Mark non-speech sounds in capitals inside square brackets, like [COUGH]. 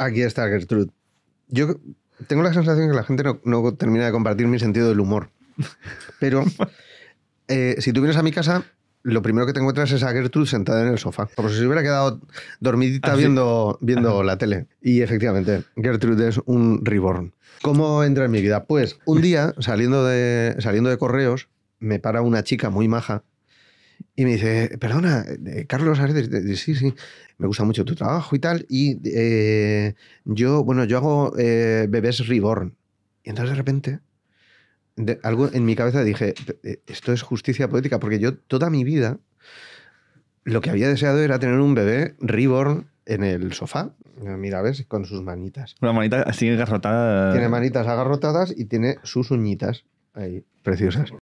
Aquí está Gertrude. Yo tengo la sensación que la gente no, termina de compartir mi sentido del humor. Pero [LAUGHS] eh, si tú vienes a mi casa, lo primero que te encuentras es a Gertrude sentada en el sofá, como si se hubiera quedado dormidita ¿Ah, viendo, viendo la tele. Y efectivamente, Gertrude es un reborn. ¿Cómo entra en mi vida? Pues un día, saliendo de, saliendo de correos, me para una chica muy maja y me dice, perdona, eh, eh, Carlos, sí, sí, me gusta mucho tu trabajo y tal. Y eh, yo, bueno, yo hago bebés reborn. Y entonces de repente, algo en mi cabeza dije, esto es justicia poética, porque yo toda mi vida lo que había deseado era tener un bebé reborn en el sofá. Mira, ves, con sus manitas. Una manita así agarrotada. Tiene manitas agarrotadas y tiene sus uñitas ahí, preciosas.